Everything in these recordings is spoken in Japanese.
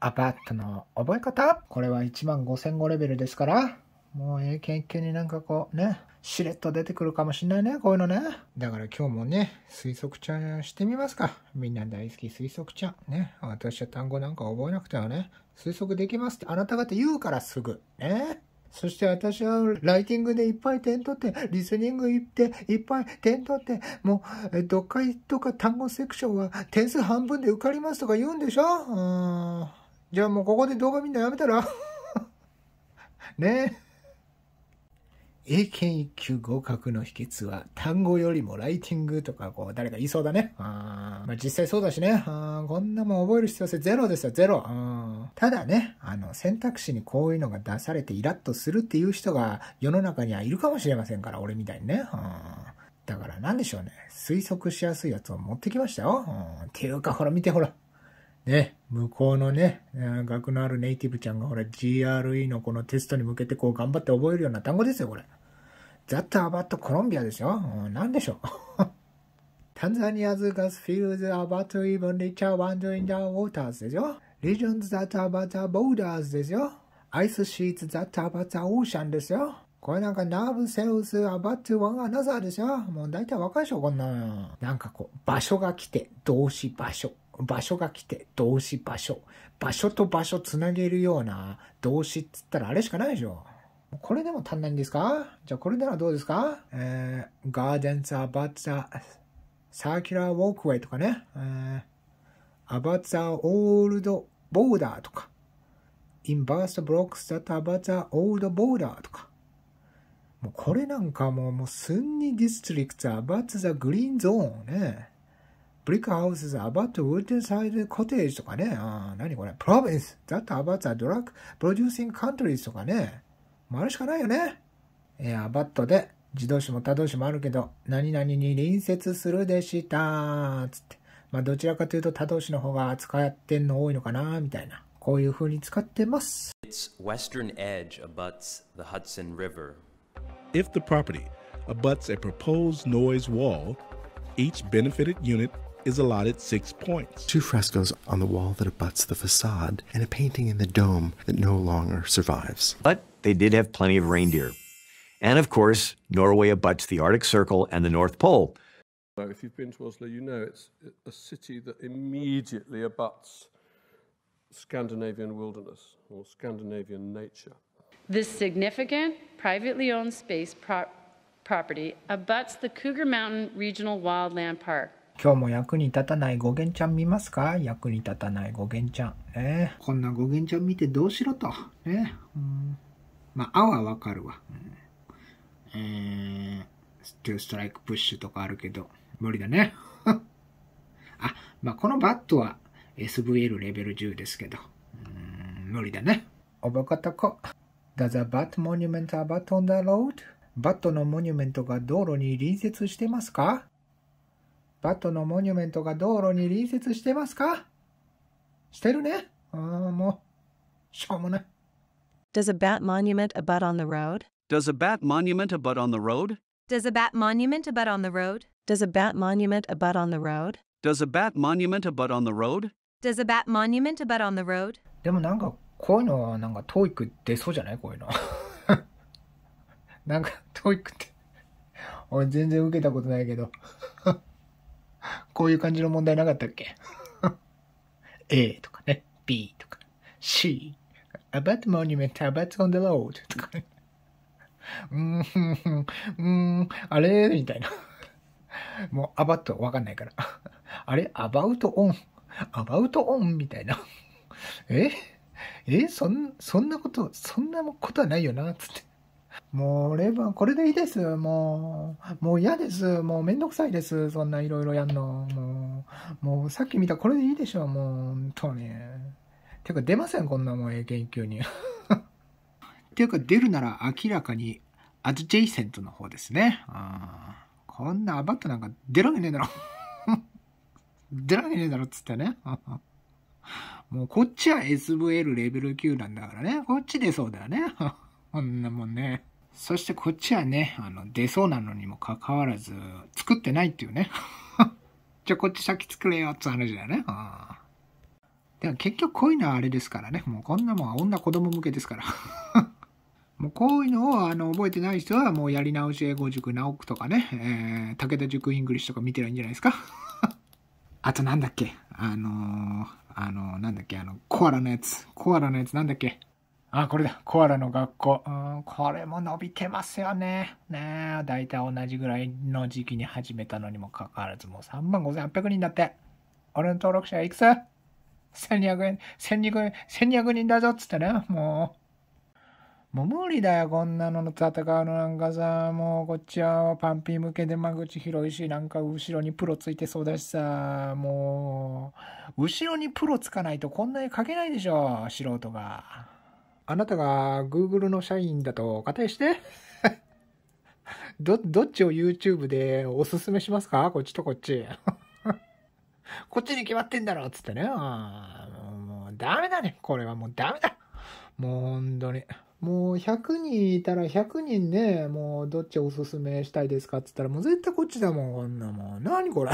アパットの覚え方これは1 5 0 0語レベルですから、もう英検1級になんかこうね、しれっと出てくるかもしんないね、こういうのね。だから今日もね、推測ちゃんしてみますか。みんな大好き推測ちゃん。ね。私は単語なんか覚えなくてはね、推測できますってあなた方言うからすぐ。ね。そして私はライティングでいっぱい点取って、リスニング行っていっぱい点取って、もう読解とか単語セクションは点数半分で受かりますとか言うんでしょうん。じゃあもうここで動画見んのやめたら ねえ。英検一級合格の秘訣は単語よりもライティングとかこう誰か言いそうだね。あまあ、実際そうだしねあ。こんなもん覚える必要性ゼロですよ、ゼロ。ただね、あの選択肢にこういうのが出されてイラッとするっていう人が世の中にはいるかもしれませんから、俺みたいにね。だから何でしょうね。推測しやすいやつを持ってきましたよ。っていうかほら見てほら。ね、向こうのね、学のあるネイティブちゃんがほら GRE のこのテストに向けてこう頑張って覚えるような単語ですよ、これ。ザッターバットコロンビアですよ。な、うんでしょう。タンザニアズガスフィールズアバトイブンリチャーワンドインダーウォーターズですよ。リジョンズザッターバッタボーダーズですよ。アイスシーツザッターバッタオーシャンですよ。これなんかナーブセウスアバットワンアナザーですよ。もう大体わかるでしょ、こんなの。なんかこう、場所が来て、動詞場所。場所が来て、動詞場所。場所と場所つなげるような動詞っつったらあれしかないでしょ。これでも足んないんですかじゃあこれならどうですかえー、ガーデンズ・アバザー、サーキュラー・ウォークウェイとかね。えー、アバザー・オールド・ボーダーとか。インバースト・ブロックス・ザ・タバザー・オールド・ボーダーとか。もうこれなんかもう、もう、スンニ・ディストリクツアバザ・グリーン・ゾーンね。ブリックハウスズアバットウッドンサイドコテージとかね。あ何これプロビンスザットアバットドラッグプロデューシングカントリーズとかね。あるしかないよね。えー、アバットで自動詞も他動詞もあるけど、何々に隣接するでした。つって。まあどちらかというと他動詞の方が扱ってんの多いのかなみたいな。こういう風に使ってます。It's western edge abuts the Hudson River. If the property abuts a proposed noise wall, each benefited unit is allotted six points. Two frescoes on the wall that abuts the facade, and a painting in the dome that no longer survives. But they did have plenty of reindeer. And of course, Norway abuts the Arctic Circle and the North Pole. So if you've been to Oslo, you know it's a city that immediately abuts Scandinavian wilderness or Scandinavian nature. This significant privately owned space pro property abuts the Cougar Mountain Regional Wildland Park, 今日も役に立たない語源ちゃん見ますか役に立たない語源ちゃん。ね、こんな語源ちゃん見てどうしろと。ね、うん、まあ、あはわかるわ。うん、えー、2ストライクプッシュとかあるけど、無理だね。あ、まあ、このバットは SVL レベル10ですけど、うん、無理だね。おばかたこ。Does a bat monument a b t on the road? バットのモニュメントが道路に隣接してますかバットのモニュメントが道路に隣接してますかしてるね。ああ、もう、しょうもない。Does a bat monument abut on the road? Does a bat monument abut on the road? Does a bat monument abut on the road? Does a bat monument abut on the road? Does a bat monument abut on the road? Does a bat monument abut on the road? でもなんかこういうのはなんかトイ e i c 出そうじゃないこういうの。なんかトイ e i って俺全然受けたことないけどこういう感じの問題なかったっけ ?A とかね、B とか、C、about monument, about on the road とかね。うん、うん、あれみたいな。もう、アバットわかんないから。あれアバウトオン。アバウトオンみたいな。ええそん、そんなこと、そんなことはないよな、つって。もう、レバー、これでいいです。もう、もう嫌です。もうめんどくさいです。そんないろいろやんの。もう、もうさっき見たこれでいいでしょ。もう、本当に。てか出ません、こんなもん、え、研級に。ていうか出るなら明らかにアドジェイセントの方ですね。あこんなアバットなんか出らんねえだろ。出らんねえだろっつってね。もうこっちは SVL レベル9なんだからね。こっち出そうだよね。こんなもんね。そしてこっちはね、あの、出そうなのにもかかわらず、作ってないっていうね。じゃあこっち先作れよって話だよね。でも結局こういうのはあれですからね。もうこんなもんは女子供向けですから。もうこういうのをあの覚えてない人はもうやり直し英語塾直くとかね、えー、武田塾イングリッシュとか見てないんじゃないですか。あとなんだっけあのー、あのー、なんだっけあの、コアラのやつ。コアラのやつなんだっけあ、これだ。コアラの学校。うん、これも伸びてますよね。ねえ、だいたい同じぐらいの時期に始めたのにもかかわらず、もう3万5800人だって。俺の登録者いくつ ?1200 円、1200、1200人だぞっつってね、もう。もう無理だよ、こんなのの戦うのなんかさ、もうこっちはパンピー向けで間口広いし、なんか後ろにプロついてそうだしさ、もう、後ろにプロつかないとこんなに書けないでしょ、素人が。あなたが Google の社員だと仮定して ど、どっちを YouTube でおすすめしますかこっちとこっち。こっちに決まってんだろつってね。もうダメだね。これはもうダメだ。もう本当に。もう100人いたら100人ね、もうどっちおすすめしたいですかっつったらもう絶対こっちだもん、こんなもん。何これ。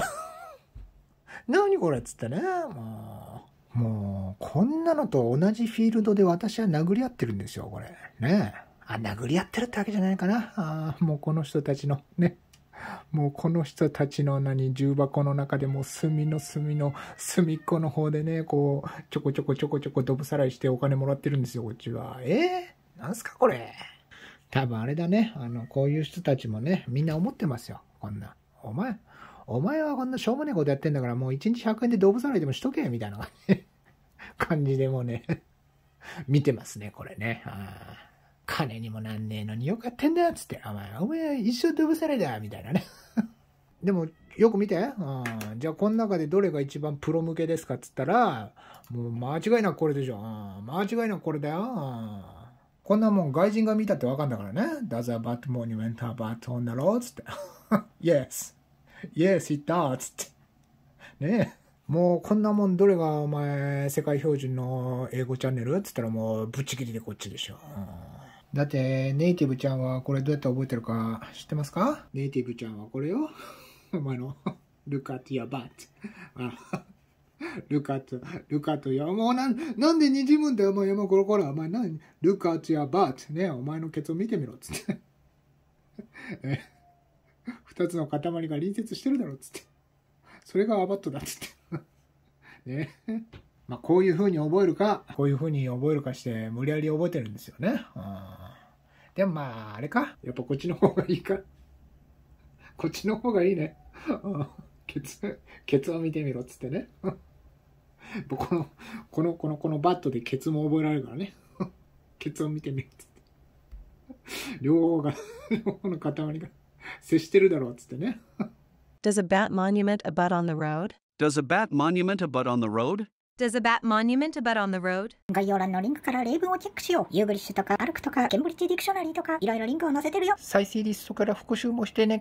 何これっつってね。もう。もう、こんなのと同じフィールドで私は殴り合ってるんですよ、これ。ねあ、殴り合ってるってわけじゃないかな。あもうこの人たちの、ね。もうこの人たちの何、重箱の中でも隅の隅の隅っこの方でね、こう、ちょこちょこちょこちょこどぶさらいしてお金もらってるんですよ、こっちは。えー、なんすかこれ。多分あれだね。あの、こういう人たちもね、みんな思ってますよ。こんな。お前、お前はこんなしょうもねえことやってんだからもう1日100円で動さらいでもしとけみたいな感じでもね、見てますね、これね。金にもなんねえのによくやってんだっつって、お前、お前一生動さらいだみたいなね。でも、よく見て。じゃあ、この中でどれが一番プロ向けですかっつったら、もう間違いなくこれでしょ。う間違いなくこれだよ。こんなもん外人が見たってわかんだからね。Does a b a d monument about on the road? つって。yes. イエス、it d つって。ねえ。もうこんなもんどれがお前世界標準の英語チャンネルっつったらもうぶっちぎりでこっちでしょ。うだってネイティブちゃんはこれどうやって覚えてるか知ってますかネイティブちゃんはこれよ。お前の Look at your butt. ルカと、ルカと、いや、もうなん、なんでにじむんだよ、お前、ころころ、お前、なに、ルカとやバーってね、お前のケツを見てみろ、つって。2つの塊が隣接してるだろっつって。それがアバットだっつって。ね。まあ、こういう風に覚えるか、こういう風に覚えるかして、無理やり覚えてるんですよね。うん。でもまあ、あれか。やっぱこっちの方がいいか。こっちの方がいいね。うん。ケツ、ケツを見てみろっつってね。この、この、この、このバットでケツも覚えられるからね。ケツを見てみろっつって。両方が、両方の塊が。接してるだろうっつってね。Does a bat monument abut on the road? Does a bat monument abut on the road? Does a bat monument abut on the road? 概要欄のリンクから例文をチェックしよう。ユーグリッシュとか、アルクとか、ケンブリッジディクショナリーとか、いろいろリンクを載せてるよ。再生リストから復習もしてね。